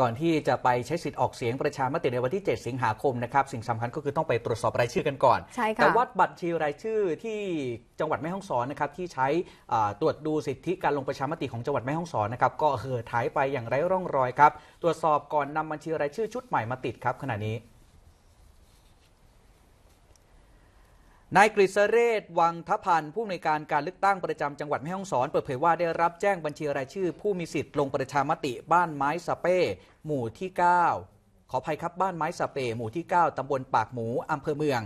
ก่อนที่จะไปใช้สิทธิ์ออกเสียงประชามติในวันที่ 7 สิงหาคมนะครับ สิ่งสำคัญก็คือต้องไปตรวจสอบรายชื่อกันก่อนแต่วัดบัตรชีรายชื่อที่จังหวัดแม่ฮ่องสอนนะครับที่ใช้ตรวจดูสิทธิการลงประชามติของจังหวัดแม่ฮ่องสอนนะครับก็เหือถหายไปอย่างไร้ร่องรอยครับ ตรวจสอบก่อนนำบัญชีรายชื่อชุดใหม่มาติดครับขณะนี้นายกฤษเรศวังทพันธ์ผู้อำนวยการการเลือกตั้งประจำจังหวัดแม่ฮ่องสอนเปิดเผยว่าได้รับแจ้งบัญชีรายชื่อ ผู้มีสิทธิ์ลงประชามติบ้านไม้สเป้หมู่ที่ 9 ขออภัยครับบ้านไม้สเป้หมู่ที่ 9ตาบลปากหมูอำเภอเมือง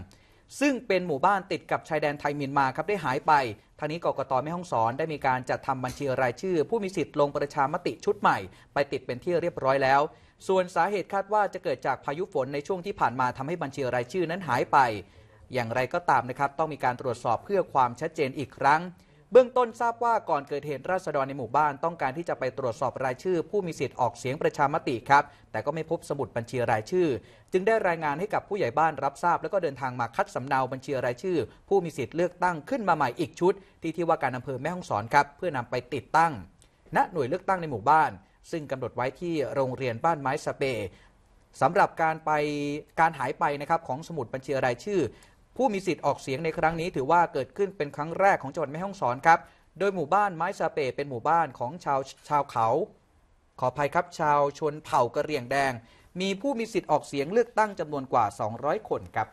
ซึ่งเป็นหมู่บ้านติดกับชายแดนไทยเมียนมาครับได้หายไป ทางนี้กกตแม่ฮ่องสอนได้มีการจัดทำบัญชีรายชื่อ ผู้มีสิทธิ์ลงประชามติชุดใหม่ ไปติดเป็นที่เรียบร้อยแล้ว ส่วนสาเหตุคาดว่าจะเกิดจากพายุฝนในช่วงที่ผ่านมาทำให้บัญชีรายชื่อนั้นหายไปอย่างไรก็ตามนะครับต้องมีการตรวจสอบเพื่อความชัดเจนอีกครั้ง เบื้องต้นทราบว่าก่อนเกิดเหตุราษฎรในหมู่บ้าน ต้องการที่จะไปตรวจสอบรายชื่อ ผู้มีสิทธิ์ออกเสียงประชามติครับ แต่ก็ไม่พบสมุดบัญชีรายชื่อ จึงได้รายงานให้กับผู้ใหญ่บ้านรับทราบ แล้วก็เดินทางมาคัดสำเนาบัญชีรายชื่อผู้มีสิทธิ์เลือกตั้งขึ้นมาใหม่อีกชุด ที่ที่ว่าการอำเภอแม่ฮ่องสอนครับเพื่อนำไปติดตั้ง ณหน่วยเลือกตั้งในหมู่บ้าน ซึ่งกำหนดไว้ที่โรงเรียนบ้านไม้สเปสำหรับการไปการหายไปนะครับของสมุดบัญชีรายชื่อผู้มีสิทธิ์ออกเสียงในครั้งนี้ถือว่าเกิดขึ้นเป็นครั้งแรกของจังหวัดแม่ฮ่องสอนครับ โดยหมู่บ้านไม้ซาเปเป็นหมู่บ้านของชาวชาวเขา ขออภัยครับชาวชนเผ่ากะเหรี่ยงแดง มีผู้มีสิทธิ์ออกเสียงเลือกตั้งจำนวนกว่า 200 คนครับ